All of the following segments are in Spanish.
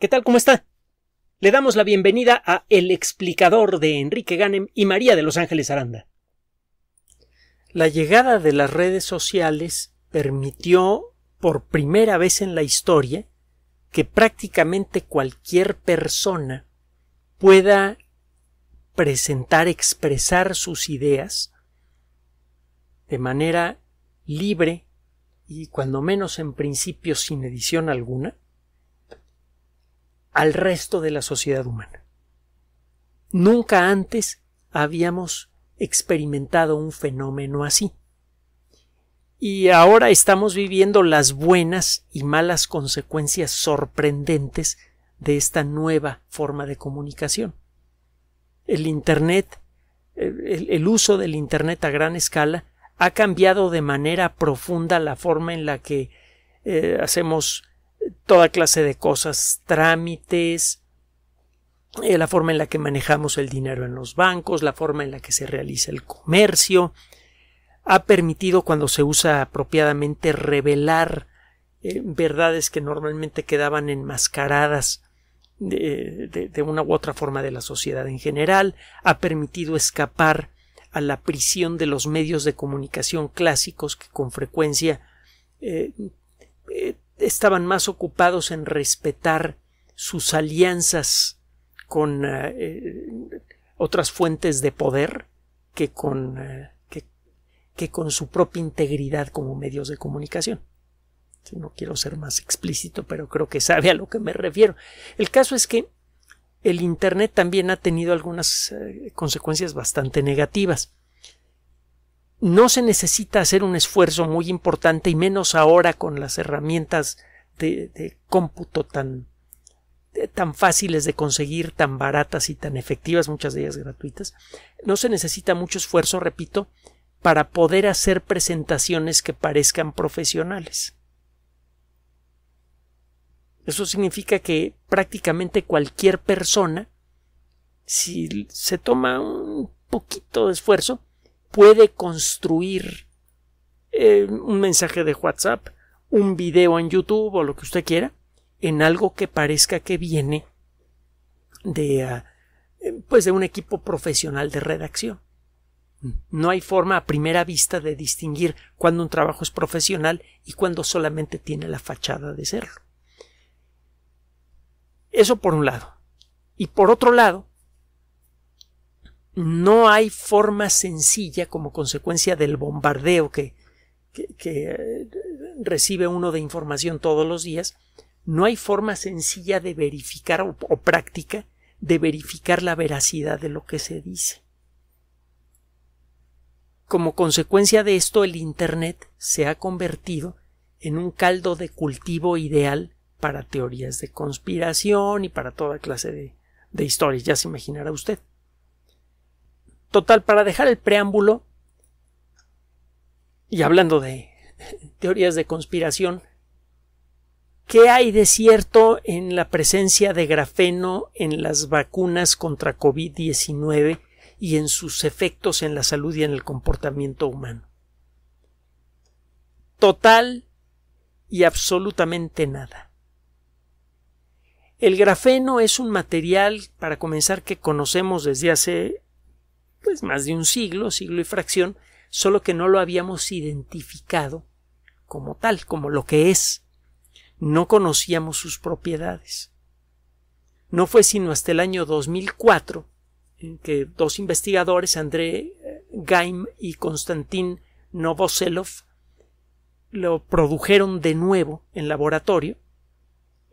¿Qué tal? ¿Cómo está? Le damos la bienvenida a El explicador de Enrique Ganem y María de Los Ángeles Aranda. La llegada de las redes sociales permitió por primera vez en la historia que prácticamente cualquier persona pueda presentar, expresar sus ideas de manera libre y cuando menos en principio sin edición alguna, al resto de la sociedad humana. Nunca antes habíamos experimentado un fenómeno así. Y ahora estamos viviendo las buenas y malas consecuencias sorprendentes de esta nueva forma de comunicación. El Internet, el, uso del Internet a gran escala, ha cambiado de manera profunda la forma en la que eh, hacemos toda clase de cosas, trámites, eh, la forma en la que manejamos el dinero en los bancos, la forma en la que se realiza el comercio, ha permitido cuando se usa apropiadamente revelar eh, verdades que normalmente quedaban enmascaradas de, una u otra forma de la sociedad en general, ha permitido escapar a la prisión de los medios de comunicación clásicos que con frecuencia eh, estaban más ocupados en respetar sus alianzas con eh, eh, otras fuentes de poder que con, eh, que, con su propia integridad como medios de comunicación. No quiero ser más explícito, pero creo que sabe a lo que me refiero. El caso es que el Internet también ha tenido algunas consecuencias bastante negativas no se necesita hacer un esfuerzo muy importante y menos ahora con las herramientas de, cómputo tan, tan fáciles de conseguir, tan baratas y tan efectivas, muchas de ellas gratuitas. No se necesita mucho esfuerzo, repito, para poder hacer presentaciones que parezcan profesionales. Eso significa que prácticamente cualquier persona, si se toma un poquito de esfuerzo, puede construir eh, un mensaje de WhatsApp, un video en YouTube o lo que usted quiera, en algo que parezca que viene de, ah, eh, pues de un equipo profesional de redacción. No hay forma a primera vista de distinguir cuando un trabajo es profesional y cuando solamente tiene la fachada de serlo. Eso por un lado. Y por otro lado, no hay forma sencilla como consecuencia del bombardeo que, eh, recibe uno de información todos los días, no hay forma sencilla de verificar o, práctica de verificar la veracidad de lo que se dice. Como consecuencia de esto, el Internet se ha convertido en un caldo de cultivo ideal para teorías de conspiración y para toda clase de historias, ya se imaginará usted. Total, para dejar el preámbulo, y hablando de teorías de conspiración, ¿qué hay de cierto en la presencia de grafeno en las vacunas contra COVID-19 y en sus efectos en la salud y en el comportamiento humano? Total y absolutamente nada. El grafeno es un material, para comenzar, que conocemos desde hace pues más de un siglo, siglo y fracción, solo que no lo habíamos identificado como tal, como lo que es. No conocíamos sus propiedades. No fue sino hasta el año 2004 en que dos investigadores, André eh, Gaim y Konstantin Novoselov, lo produjeron de nuevo en laboratorio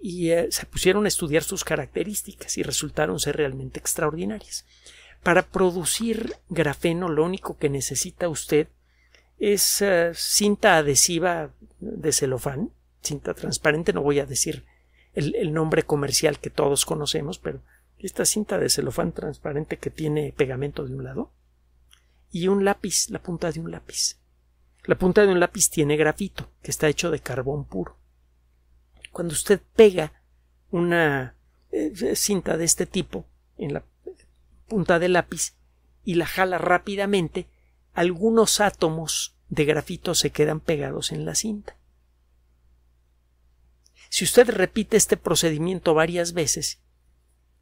y eh, se pusieron a estudiar sus características y resultaron ser realmente extraordinarias. Para producir grafeno lo único que necesita usted es eh, cinta adhesiva de celofán, cinta transparente, no voy a decir el, nombre comercial que todos conocemos, pero esta cinta de celofán transparente que tiene pegamento de un lado y un lápiz, la punta de un lápiz. La punta de un lápiz tiene grafito, que está hecho de carbón puro. Cuando usted pega una eh, cinta de este tipo en la punta de lápiz y la jala rápidamente, algunos átomos de grafito se quedan pegados en la cinta. Si usted repite este procedimiento varias veces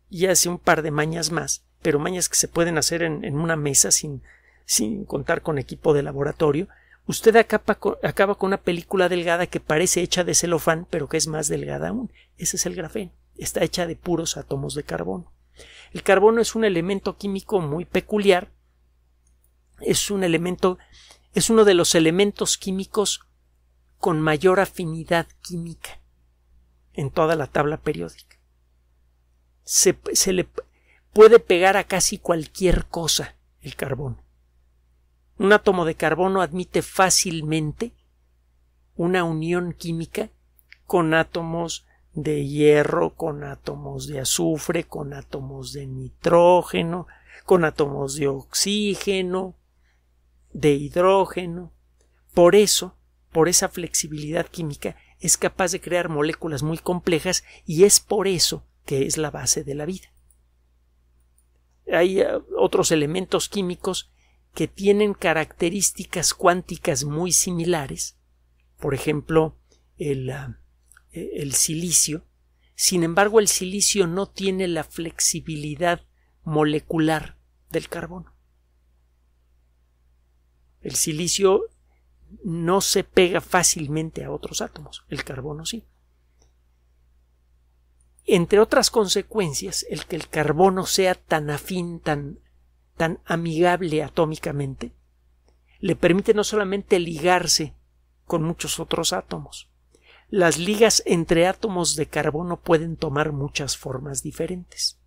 y hace un par de mañas más, pero mañas que se pueden hacer en, una mesa sin, sin contar con equipo de laboratorio, usted acaba, con una película delgada que parece hecha de celofán, pero que es más delgada aún. Ese es el grafén Está hecha de puros átomos de carbono. El carbono es un elemento químico muy peculiar. Es un elemento, es uno de los elementos químicos con mayor afinidad química en toda la tabla periódica. Se, se le puede pegar a casi cualquier cosa el carbono. Un átomo de carbono admite fácilmente una unión química con átomos de hierro, con átomos de azufre, con átomos de nitrógeno, con átomos de oxígeno, de hidrógeno. Por eso, por esa flexibilidad química, es capaz de crear moléculas muy complejas y es por eso que es la base de la vida. Hay eh, otros elementos químicos que tienen características cuánticas muy similares, por ejemplo, el ah, eh, el silicio. Sin embargo, el silicio no tiene la flexibilidad molecular del carbono. El silicio no se pega fácilmente a otros átomos, el carbono sí. Entre otras consecuencias, el que el carbono sea tan afín, tan, tan amigable atómicamente, le permite no solamente ligarse con muchos otros átomos, las ligas entre átomos de carbono pueden tomar muchas formas diferentes.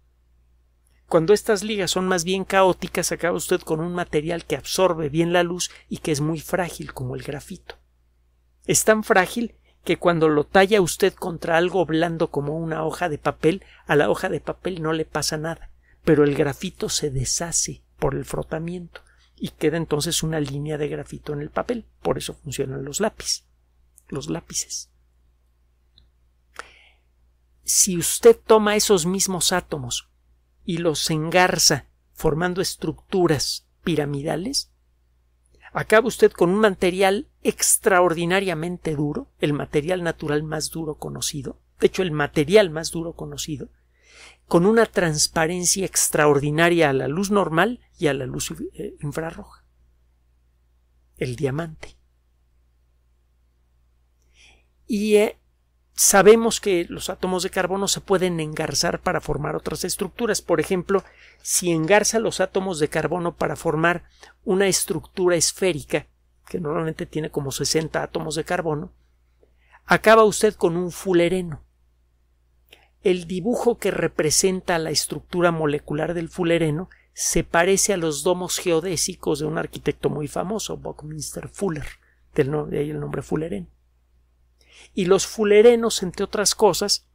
Cuando estas ligas son más bien caóticas, acaba usted con un material que absorbe bien la luz y que es muy frágil como el grafito. Es tan frágil que cuando lo talla usted contra algo blando como una hoja de papel, a la hoja de papel no le pasa nada, pero el grafito se deshace por el frotamiento y queda entonces una línea de grafito en el papel. Por eso funcionan los lápices. Los lápices si usted toma esos mismos átomos y los engarza formando estructuras piramidales, acaba usted con un material extraordinariamente duro, el material natural más duro conocido, de hecho el material más duro conocido, con una transparencia extraordinaria a la luz normal y a la luz eh, infrarroja. El diamante. Y eh, Sabemos que los átomos de carbono se pueden engarzar para formar otras estructuras. Por ejemplo, si engarza los átomos de carbono para formar una estructura esférica, que normalmente tiene como 60 átomos de carbono, acaba usted con un fulereno. El dibujo que representa la estructura molecular del fulereno se parece a los domos geodésicos de un arquitecto muy famoso, Buckminster Fuller, de ahí el nombre fulereno y los fulerenos, entre otras cosas,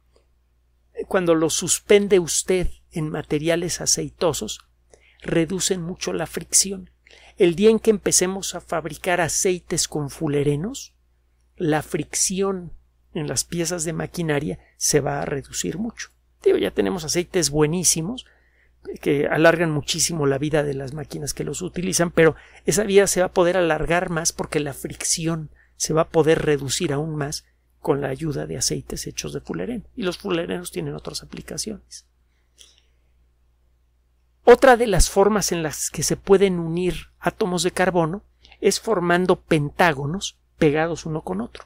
eh, cuando los suspende usted en materiales aceitosos, reducen mucho la fricción. El día en que empecemos a fabricar aceites con fulerenos, la fricción en las piezas de maquinaria se va a reducir mucho. ya tenemos aceites buenísimos eh, que alargan muchísimo la vida de las máquinas que los utilizan, pero esa vida se va a poder alargar más porque la fricción se va a poder reducir aún más con la ayuda de aceites hechos de fulereno. Y los fullerenos tienen otras aplicaciones. Otra de las formas en las que se pueden unir átomos de carbono es formando pentágonos pegados uno con otro.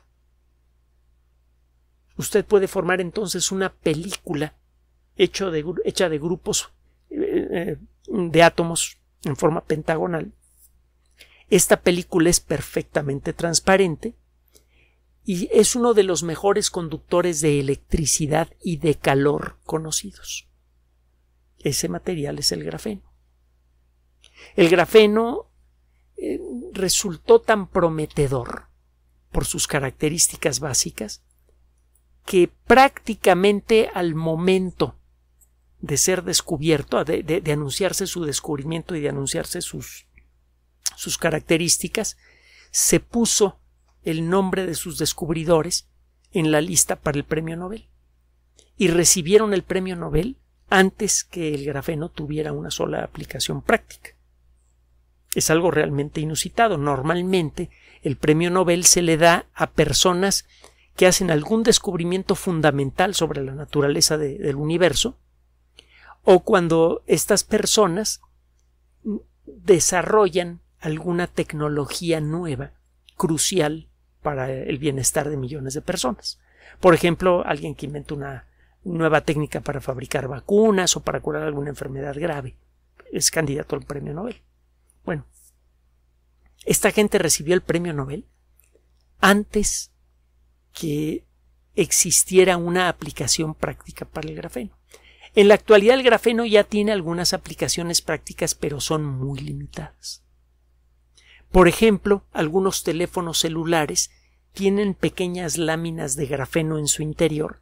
Usted puede formar entonces una película hecha de, grupos eh, eh, de átomos en forma pentagonal. Esta película es perfectamente transparente y es uno de los mejores conductores de electricidad y de calor conocidos. Ese material es el grafeno. El grafeno eh, resultó tan prometedor por sus características básicas que prácticamente al momento de ser descubierto, de, de anunciarse su descubrimiento y de anunciarse sus, sus características, se puso el nombre de sus descubridores en la lista para el premio Nobel. Y recibieron el premio Nobel antes que el grafeno tuviera una sola aplicación práctica. Es algo realmente inusitado. Normalmente el premio Nobel se le da a personas que hacen algún descubrimiento fundamental sobre la naturaleza del universo, o cuando estas personas desarrollan alguna tecnología nueva, crucial para el bienestar de millones de personas. Por ejemplo, alguien que inventa una nueva técnica para fabricar vacunas o para curar alguna enfermedad grave. Es candidato al premio Nobel. Bueno, esta gente recibió el premio Nobel antes que existiera una aplicación práctica para el grafeno. En la actualidad el grafeno ya tiene algunas aplicaciones prácticas, pero son muy limitadas. Por ejemplo, algunos teléfonos celulares tienen pequeñas láminas de grafeno en su interior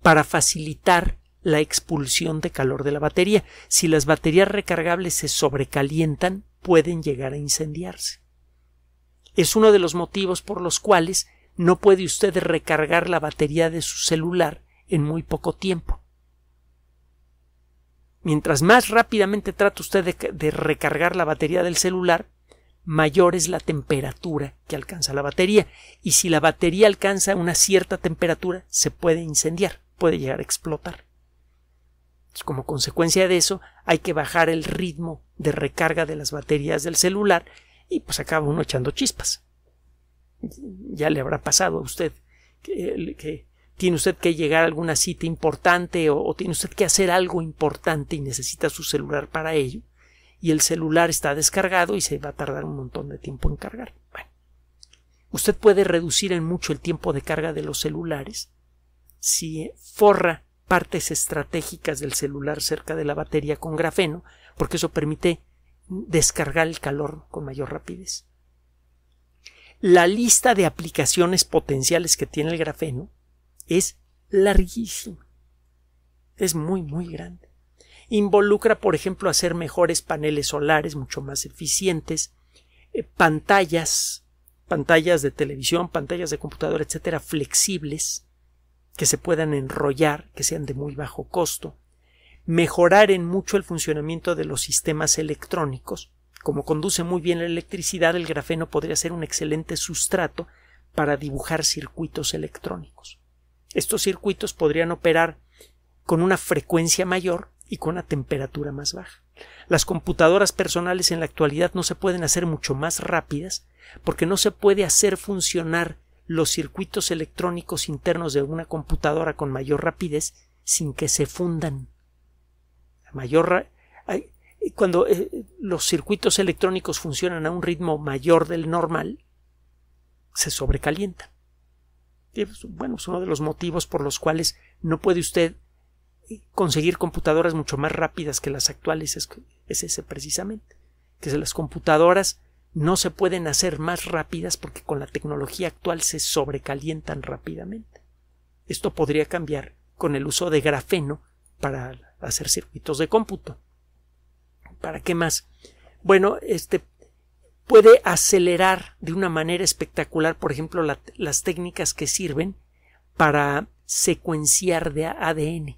para facilitar la expulsión de calor de la batería. Si las baterías recargables se sobrecalientan, pueden llegar a incendiarse. Es uno de los motivos por los cuales no puede usted recargar la batería de su celular en muy poco tiempo. Mientras más rápidamente trata usted de, de recargar la batería del celular, mayor es la temperatura que alcanza la batería. Y si la batería alcanza una cierta temperatura, se puede incendiar, puede llegar a explotar. como consecuencia de eso, hay que bajar el ritmo de recarga de las baterías del celular y pues acaba uno echando chispas. Ya le habrá pasado a usted que, tiene usted que llegar a alguna cita importante o tiene usted que hacer algo importante y necesita su celular para ello y el celular está descargado y se va a tardar un montón de tiempo en cargar. usted puede reducir en mucho el tiempo de carga de los celulares si forra partes estratégicas del celular cerca de la batería con grafeno, porque eso permite descargar el calor con mayor rapidez. La lista de aplicaciones potenciales que tiene el grafeno es larguísima. Es muy, muy grande involucra, por ejemplo, hacer mejores paneles solares, mucho más eficientes, eh, pantallas, pantallas de televisión, pantallas de computadora, etcétera, flexibles, que se puedan enrollar, que sean de muy bajo costo, mejorar en mucho el funcionamiento de los sistemas electrónicos. Como conduce muy bien la electricidad, el grafeno podría ser un excelente sustrato para dibujar circuitos electrónicos. Estos circuitos podrían operar con una frecuencia mayor y con una temperatura más baja. Las computadoras personales en la actualidad no se pueden hacer mucho más rápidas porque no se puede hacer funcionar los circuitos electrónicos internos de una computadora con mayor rapidez sin que se fundan. mayor cuando eh, los circuitos electrónicos funcionan a un ritmo mayor del normal, se sobrecalientan. Bueno, es uno de los motivos por los cuales no puede usted conseguir computadoras mucho más rápidas que las actuales es, ese precisamente, que las computadoras no se pueden hacer más rápidas porque con la tecnología actual se sobrecalientan rápidamente. Esto podría cambiar con el uso de grafeno para hacer circuitos de cómputo. ¿Para qué más? Bueno, este puede acelerar de una manera espectacular, por ejemplo, las técnicas que sirven para secuenciar de ADN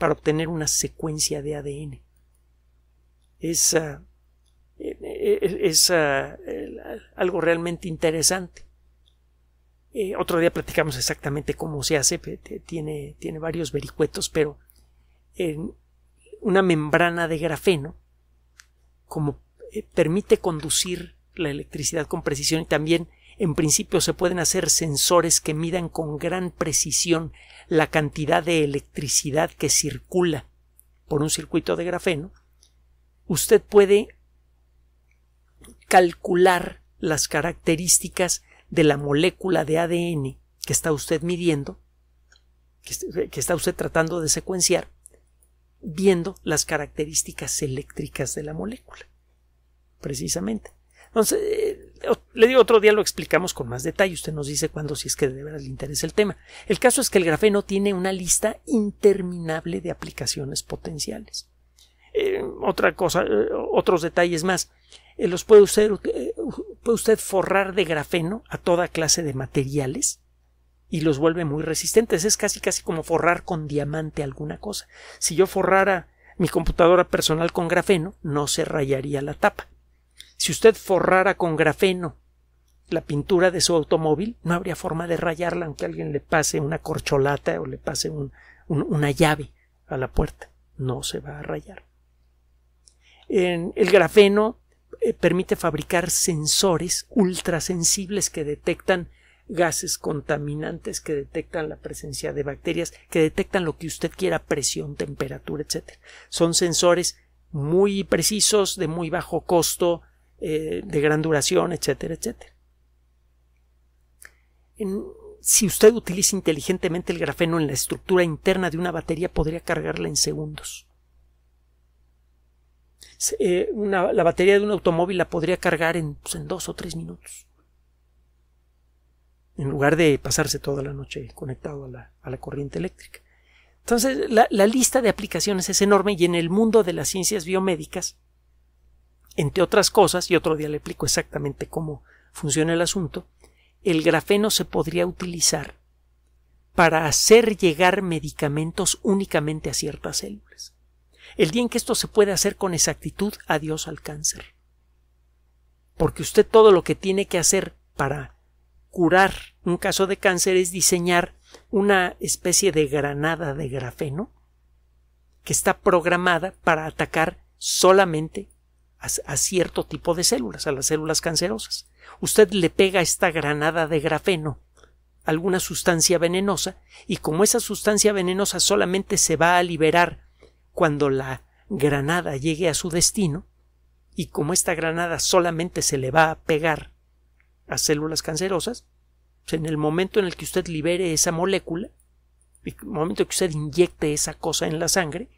para obtener una secuencia de ADN. es, e, e, e, algo realmente interesante. Eh, otro día platicamos exactamente cómo se hace, tiene, tiene varios vericuetos, pero en una membrana de grafeno como eh, permite conducir la electricidad con precisión y también en principio se pueden hacer sensores que midan con gran precisión la cantidad de electricidad que circula por un circuito de grafeno. Usted puede calcular las características de la molécula de ADN que está usted midiendo, que está usted tratando de secuenciar, viendo las características eléctricas de la molécula, precisamente. Entonces, eh, le digo, otro día lo explicamos con más detalle. Usted nos dice cuándo, si es que de verdad le interesa el tema. El caso es que el grafeno tiene una lista interminable de aplicaciones potenciales. Eh, otra cosa, eh, otros detalles más. Eh, los puede usted, puede usted forrar de grafeno a toda clase de materiales y los vuelve muy resistentes. Es casi casi como forrar con diamante alguna cosa. Si yo forrara mi computadora personal con grafeno, no se rayaría la tapa. Si usted forrara con grafeno la pintura de su automóvil, no habría forma de rayarla aunque alguien le pase una corcholata o le pase una llave a la puerta. No se va a rayar. En el grafeno eh, permite fabricar sensores ultrasensibles que detectan gases contaminantes, que detectan la presencia de bacterias, que detectan lo que usted quiera, presión, temperatura, etc. Son sensores muy precisos, de muy bajo costo, eh, de gran duración, etcétera, etcétera. si usted utiliza inteligentemente el grafeno en la estructura interna de una batería, podría cargarla en segundos. Eh, la batería de un automóvil la podría cargar en, pues, en dos o tres minutos. En lugar de pasarse toda la noche conectado a la, a la corriente eléctrica. Entonces, la, la lista de aplicaciones es enorme y en el mundo de las ciencias biomédicas entre otras cosas, y otro día le explico exactamente cómo funciona el asunto, el grafeno se podría utilizar para hacer llegar medicamentos únicamente a ciertas células. El día en que esto se puede hacer con exactitud, adiós al cáncer. Porque usted todo lo que tiene que hacer para curar un caso de cáncer es diseñar una especie de granada de grafeno que está programada para atacar solamente a, cierto tipo de células, a las células cancerosas. Usted le pega esta granada de grafeno, alguna sustancia venenosa, y como esa sustancia venenosa solamente se va a liberar cuando la granada llegue a su destino, y como esta granada solamente se le va a pegar a células cancerosas, pues en el momento en el que usted libere esa molécula, en el momento en que usted inyecte esa cosa en la sangre,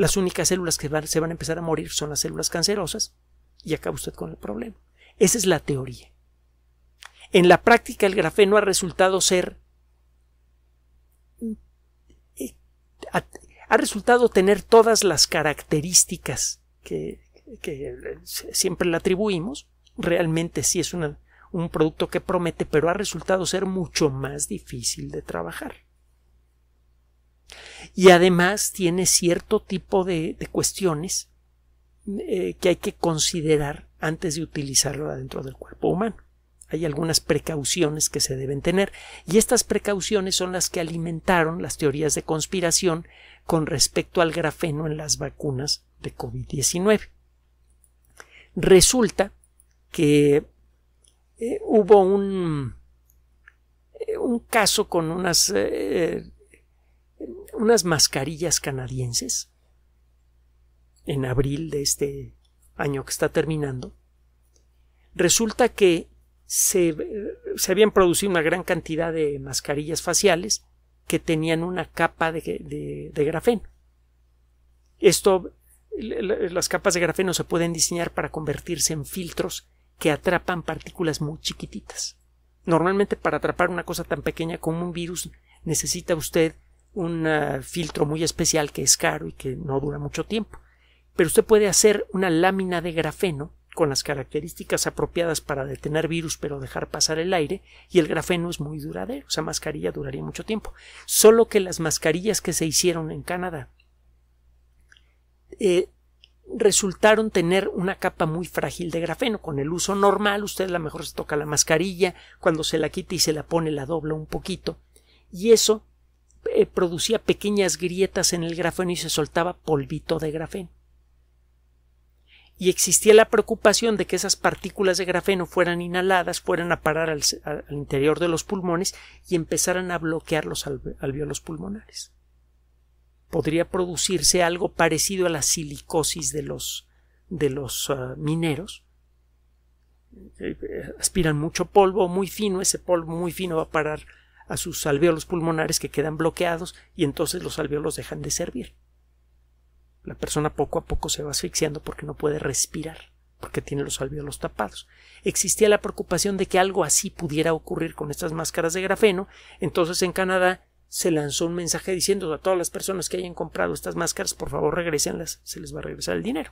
las únicas células que se van a empezar a morir son las células cancerosas y acaba usted con el problema. Esa es la teoría. En la práctica el grafeno ha resultado ser mm, eh, ha resultado tener todas las características que, eh, siempre le atribuimos. Realmente sí es un producto que promete, pero ha resultado ser mucho más difícil de trabajar y además tiene cierto tipo de, cuestiones eh, que hay que considerar antes de utilizarlo adentro del cuerpo humano. Hay algunas precauciones que se deben tener y estas precauciones son las que alimentaron las teorías de conspiración con respecto al grafeno en las vacunas de COVID-19. Resulta que eh, hubo un, eh, un caso con unas unas mascarillas canadienses en abril de este año que está terminando, resulta que se, habían producido una gran cantidad de mascarillas faciales que tenían una capa de, de grafeno. Esto, las capas de grafeno se pueden diseñar para convertirse en filtros que atrapan partículas muy chiquititas. Normalmente para atrapar una cosa tan pequeña como un virus necesita usted un eh, filtro muy especial que es caro y que no dura mucho tiempo. Pero usted puede hacer una lámina de grafeno con las características apropiadas para detener virus pero dejar pasar el aire y el grafeno es muy duradero, esa mascarilla duraría mucho tiempo. Solo que las mascarillas que se hicieron en Canadá eh, resultaron tener una capa muy frágil de grafeno. Con el uso normal usted a lo mejor se toca la mascarilla, cuando se la quita y se la pone la dobla un poquito y eso eh, producía pequeñas grietas en el grafeno y se soltaba polvito de grafeno. Y existía la preocupación de que esas partículas de grafeno fueran inhaladas, fueran a parar al, interior de los pulmones y empezaran a bloquear los alveolos pulmonares. Podría producirse algo parecido a la silicosis de los, de los ah, mineros, eh, eh, aspiran mucho polvo muy fino, ese polvo muy fino va a parar a sus alveolos pulmonares que quedan bloqueados y entonces los alveolos dejan de servir. La persona poco a poco se va asfixiando porque no puede respirar, porque tiene los alveolos tapados. Existía la preocupación de que algo así pudiera ocurrir con estas máscaras de grafeno, entonces en Canadá se lanzó un mensaje diciendo a todas las personas que hayan comprado estas máscaras, por favor regresenlas, se les va a regresar el dinero.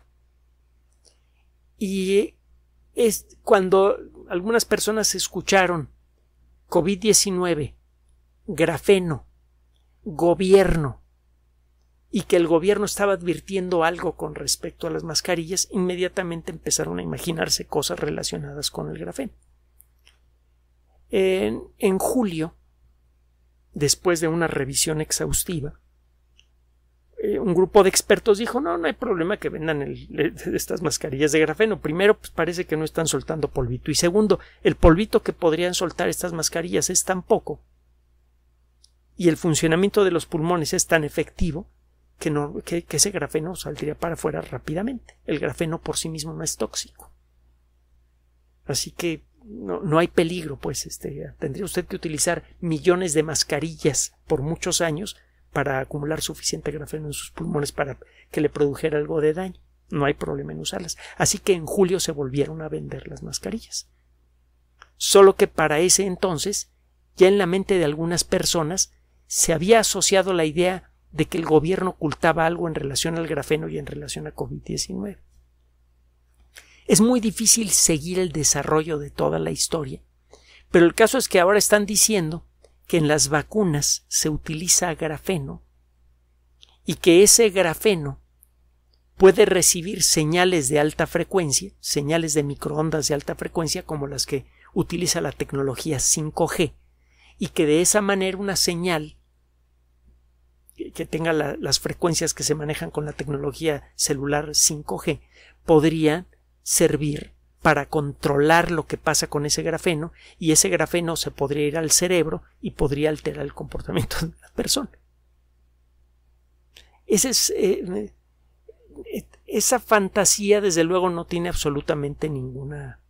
Y eh, es cuando algunas personas escucharon COVID-19 grafeno, gobierno, y que el gobierno estaba advirtiendo algo con respecto a las mascarillas, inmediatamente empezaron a imaginarse cosas relacionadas con el grafeno. En, en julio, después de una revisión exhaustiva, eh, un grupo de expertos dijo no, no hay problema que vendan estas mascarillas de grafeno. Primero, pues parece que no están soltando polvito. Y segundo, el polvito que podrían soltar estas mascarillas es tan poco y el funcionamiento de los pulmones es tan efectivo que, no, ese grafeno saldría para afuera rápidamente. El grafeno por sí mismo no es tóxico. Así que no, hay peligro, pues este, tendría usted que utilizar millones de mascarillas por muchos años para acumular suficiente grafeno en sus pulmones para que le produjera algo de daño. No hay problema en usarlas. Así que en julio se volvieron a vender las mascarillas. Solo que para ese entonces, ya en la mente de algunas personas se había asociado la idea de que el gobierno ocultaba algo en relación al grafeno y en relación a COVID-19. Es muy difícil seguir el desarrollo de toda la historia, pero el caso es que ahora están diciendo que en las vacunas se utiliza grafeno y que ese grafeno puede recibir señales de alta frecuencia, señales de microondas de alta frecuencia como las que utiliza la tecnología 5G, y que de esa manera una señal que, tenga las frecuencias que se manejan con la tecnología celular 5G podría servir para controlar lo que pasa con ese grafeno y ese grafeno se podría ir al cerebro y podría alterar el comportamiento de la persona. Ese es, eh, esa fantasía desde luego no tiene absolutamente ninguna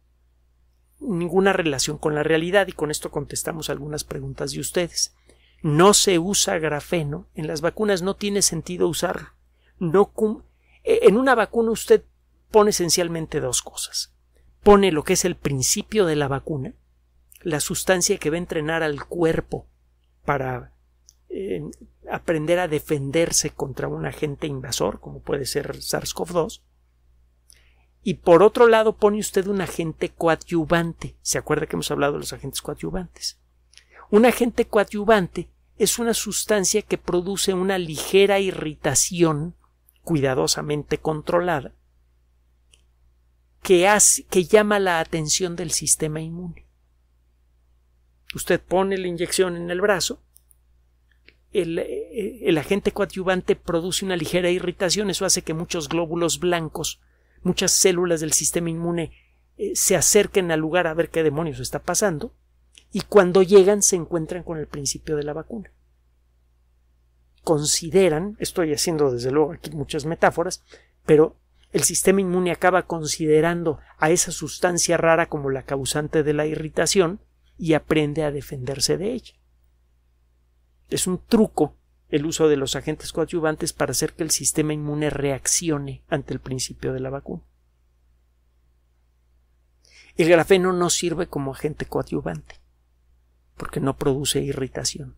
ninguna relación con la realidad y con esto contestamos algunas preguntas de ustedes. No se usa grafeno. En las vacunas no tiene sentido usar. No e, en una vacuna usted pone esencialmente dos cosas. Pone lo que es el principio de la vacuna, la sustancia que va a entrenar al cuerpo para eh, aprender a defenderse contra un agente invasor, como puede ser SARS-CoV-2. Y por otro lado pone usted un agente coadyuvante. ¿Se acuerda que hemos hablado de los agentes coadyuvantes? Un agente coadyuvante es una sustancia que produce una ligera irritación cuidadosamente controlada que, que llama la atención del sistema inmune. Usted pone la inyección en el brazo, eh, el, agente coadyuvante produce una ligera irritación, eso hace que muchos glóbulos blancos, muchas células del sistema inmune eh, se acerquen al lugar a ver qué demonios está pasando, y cuando llegan se encuentran con el principio de la vacuna. Consideran, estoy haciendo desde luego aquí muchas metáforas, pero el sistema inmune acaba considerando a esa sustancia rara como la causante de la irritación y aprende a defenderse de ella. Es un truco el uso de los agentes coadyuvantes para hacer que el sistema inmune reaccione ante el principio de la vacuna. El grafeno no sirve como agente coadyuvante porque no produce irritación.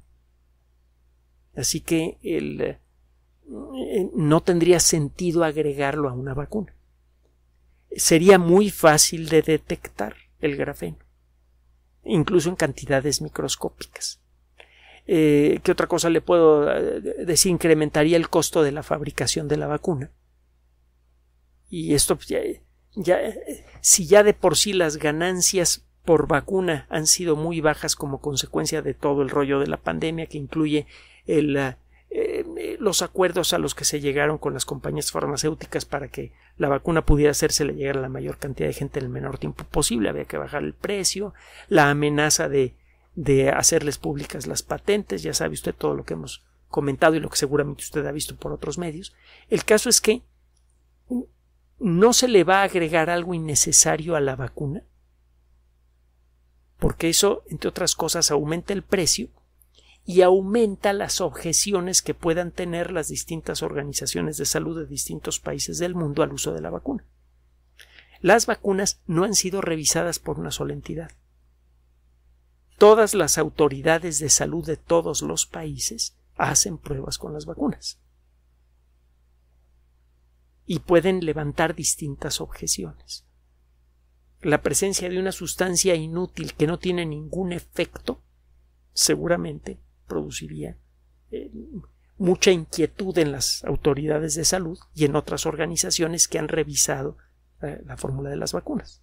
Así que eh, no tendría sentido agregarlo a una vacuna. Sería muy fácil de detectar el grafeno, incluso en cantidades microscópicas. Eh, ¿Qué otra cosa le puedo eh, decir? Incrementaría el costo de la fabricación de la vacuna. Y esto ya, si ya de por sí las ganancias por vacuna han sido muy bajas como consecuencia de todo el rollo de la pandemia que incluye eh, eh, los acuerdos a los que se llegaron con las compañías farmacéuticas para que la vacuna pudiera hacerse llegar a la mayor cantidad de gente en el menor tiempo posible. Había que bajar el precio, la amenaza de hacerles públicas las patentes, ya sabe usted todo lo que hemos comentado y lo que seguramente usted ha visto por otros medios. El caso es que mm, no se le va a agregar algo innecesario a la vacuna porque eso, entre otras cosas, aumenta el precio y aumenta las objeciones que puedan tener las distintas organizaciones de salud de distintos países del mundo al uso de la vacuna. Las vacunas no han sido revisadas por una sola entidad. Todas las autoridades de salud de todos los países hacen pruebas con las vacunas y pueden levantar distintas objeciones la presencia de una sustancia inútil que no tiene ningún efecto seguramente produciría eh, mucha inquietud en las autoridades de salud y en otras organizaciones que han revisado eh, la fórmula de las vacunas.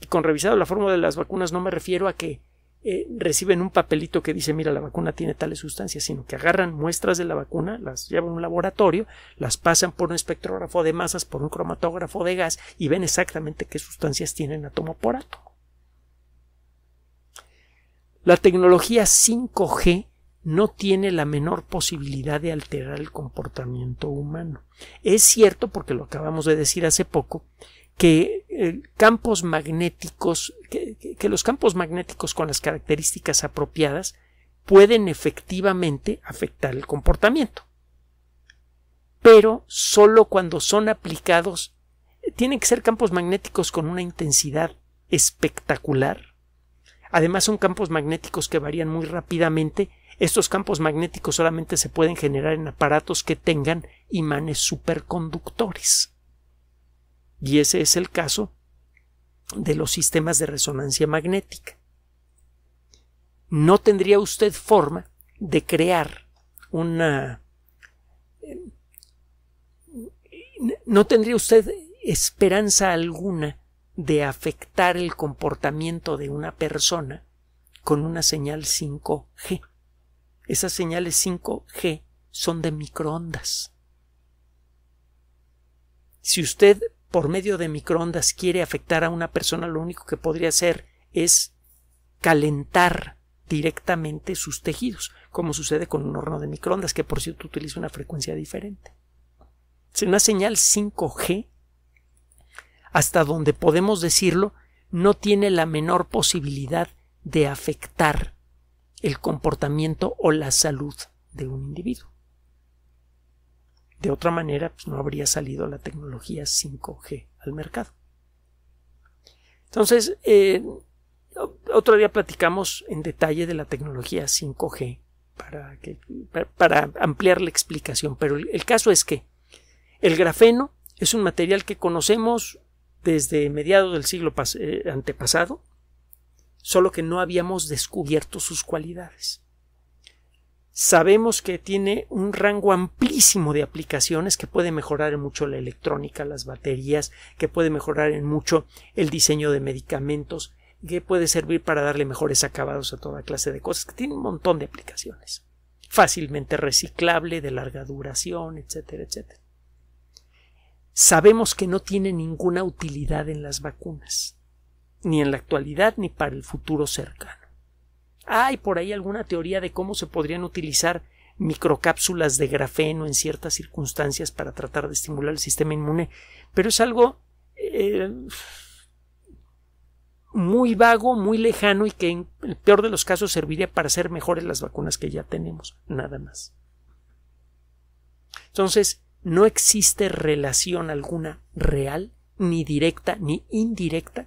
Y con revisado la fórmula de las vacunas no me refiero a que eh, reciben un papelito que dice, mira, la vacuna tiene tales sustancias, sino que agarran muestras de la vacuna, las llevan a un laboratorio, las pasan por un espectrógrafo de masas, por un cromatógrafo de gas y ven exactamente qué sustancias tienen átomo por átomo. La tecnología 5G no tiene la menor posibilidad de alterar el comportamiento humano. Es cierto, porque lo acabamos de decir hace poco, que eh, campos magnéticos que, los campos magnéticos con las características apropiadas pueden efectivamente afectar el comportamiento. Pero solo cuando son aplicados tienen que ser campos magnéticos con una intensidad espectacular. Además son campos magnéticos que varían muy rápidamente. Estos campos magnéticos solamente se pueden generar en aparatos que tengan imanes superconductores. Y ese es el caso de los sistemas de resonancia magnética. No tendría usted forma de crear una... No tendría usted esperanza alguna de afectar el comportamiento de una persona con una señal 5G. Esas señales 5G son de microondas. Si usted por medio de microondas quiere afectar a una persona, lo único que podría hacer es calentar directamente sus tejidos, como sucede con un horno de microondas, que por cierto utiliza una frecuencia diferente. Si una señal 5G, hasta donde podemos decirlo, no tiene la menor posibilidad de afectar el comportamiento o la salud de un individuo. De otra manera, pues no habría salido la tecnología 5G al mercado. Entonces, eh, otro día platicamos en detalle de la tecnología 5G para, ampliar la explicación, pero el caso es que el grafeno es un material que conocemos desde mediados del siglo eh, antepasado, solo que no habíamos descubierto sus cualidades sabemos que tiene un rango amplísimo de aplicaciones que puede mejorar en mucho la electrónica, las baterías, que puede mejorar en mucho el diseño de medicamentos, que puede servir para darle mejores acabados a toda clase de cosas, que tiene un montón de aplicaciones. Fácilmente reciclable, de larga duración, etcétera, etcétera. Sabemos que no tiene ninguna utilidad en las vacunas, ni en la actualidad ni para el futuro cercano. Hay por ahí alguna teoría de cómo se podrían utilizar microcápsulas de grafeno en ciertas circunstancias para tratar de estimular el sistema inmune, pero es algo eh, muy vago, muy lejano y que en el peor de los casos serviría para hacer mejores las vacunas que ya tenemos, nada más. Entonces, no existe relación alguna real, ni directa, ni indirecta,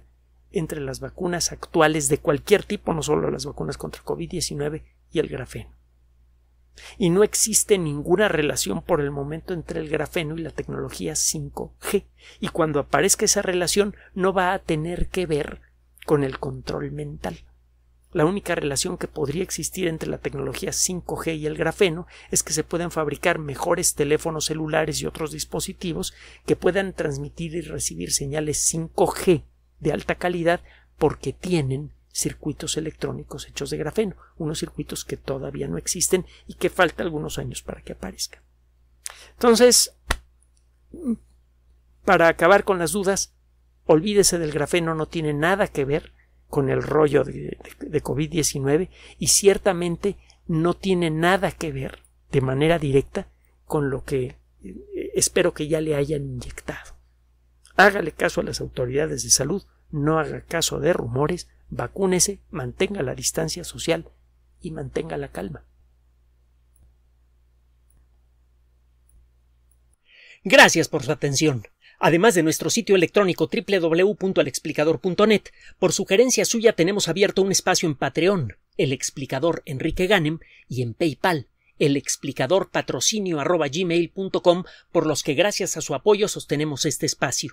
entre las vacunas actuales de cualquier tipo, no solo las vacunas contra COVID-19 y el grafeno. Y no existe ninguna relación por el momento entre el grafeno y la tecnología 5G, y cuando aparezca esa relación no va a tener que ver con el control mental. La única relación que podría existir entre la tecnología 5G y el grafeno es que se pueden fabricar mejores teléfonos celulares y otros dispositivos que puedan transmitir y recibir señales 5G de alta calidad porque tienen circuitos electrónicos hechos de grafeno, unos circuitos que todavía no existen y que falta algunos años para que aparezcan. Entonces, para acabar con las dudas, olvídese del grafeno, no tiene nada que ver con el rollo de, COVID-19 y ciertamente no tiene nada que ver de manera directa con lo que eh, espero que ya le hayan inyectado. Hágale caso a las autoridades de salud, no haga caso de rumores, vacúnese, mantenga la distancia social y mantenga la calma. Gracias por su atención. Además de nuestro sitio electrónico www.alexplicador.net, por sugerencia suya tenemos abierto un espacio en Patreon, el explicador Enrique Ganem, y en PayPal, el explicador patrocinio por los que gracias a su apoyo sostenemos este espacio.